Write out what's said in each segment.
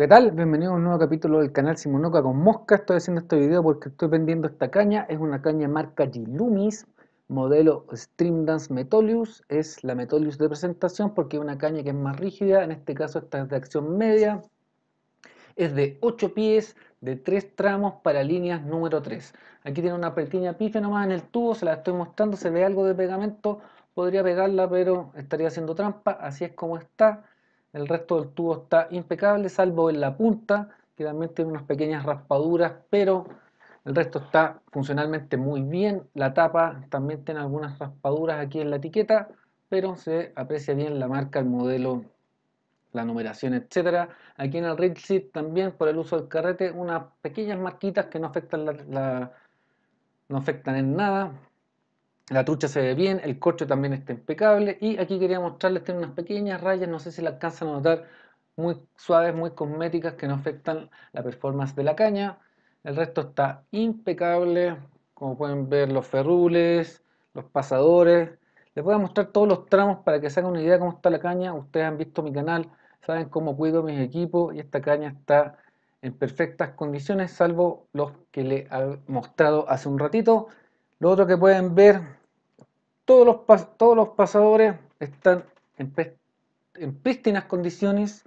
¿qué tal? Bienvenido a un nuevo capítulo del canal Simonoca con Mosca. Estoy haciendo este video porque estoy vendiendo esta caña. Es una caña marca Gilumis, modelo Stream Dance Metolius. Es la Metolius de presentación porque es una caña que es más rígida. En este caso esta es de acción media. Es de 8 pies, de 3 tramos para líneas número 3. Aquí tiene una pequeña pife nomás en el tubo. Se la estoy mostrando. Se ve algo de pegamento. Podría pegarla, pero estaría haciendo trampa. Así es como está el resto del tubo está impecable, salvo en la punta, que también tiene unas pequeñas raspaduras, pero el resto está funcionalmente muy bien. La tapa también tiene algunas raspaduras aquí en la etiqueta, pero se aprecia bien la marca, el modelo, la numeración, etc. Aquí en el reel seat también, por el uso del carrete, unas pequeñas marquitas que no afectan, no afectan en nada. La trucha se ve bien, el corcho también está impecable y aquí quería mostrarles, tiene unas pequeñas rayas, no sé si las alcanzan a notar, muy suaves, muy cosméticas que no afectan la performance de la caña. El resto está impecable, como pueden ver los ferrules, los pasadores. Les voy a mostrar todos los tramos para que se hagan una idea de cómo está la caña. Ustedes han visto mi canal, saben cómo cuido mis equipos y esta caña está en perfectas condiciones, salvo los que les he mostrado hace un ratito. Lo otro que pueden ver todos los, todos los pasadores están en, en prístinas condiciones.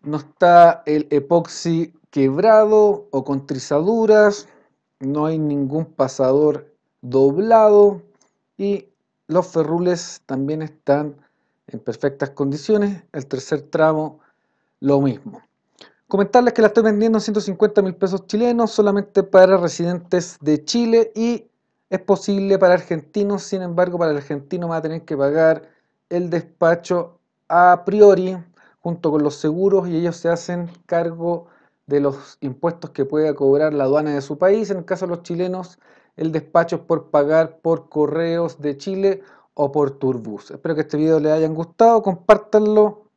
No está el epoxi quebrado o con trizaduras. No hay ningún pasador doblado. Y los ferrules también están en perfectas condiciones. El tercer tramo, lo mismo. Comentarles que la estoy vendiendo en 150 mil pesos chilenos solamente para residentes de Chile y es posible para argentinos, sin embargo, para el argentino va a tener que pagar el despacho a priori junto con los seguros y ellos se hacen cargo de los impuestos que pueda cobrar la aduana de su país. En el caso de los chilenos, el despacho es por pagar por correos de Chile o por Turbus. Espero que este video les haya gustado, compártanlo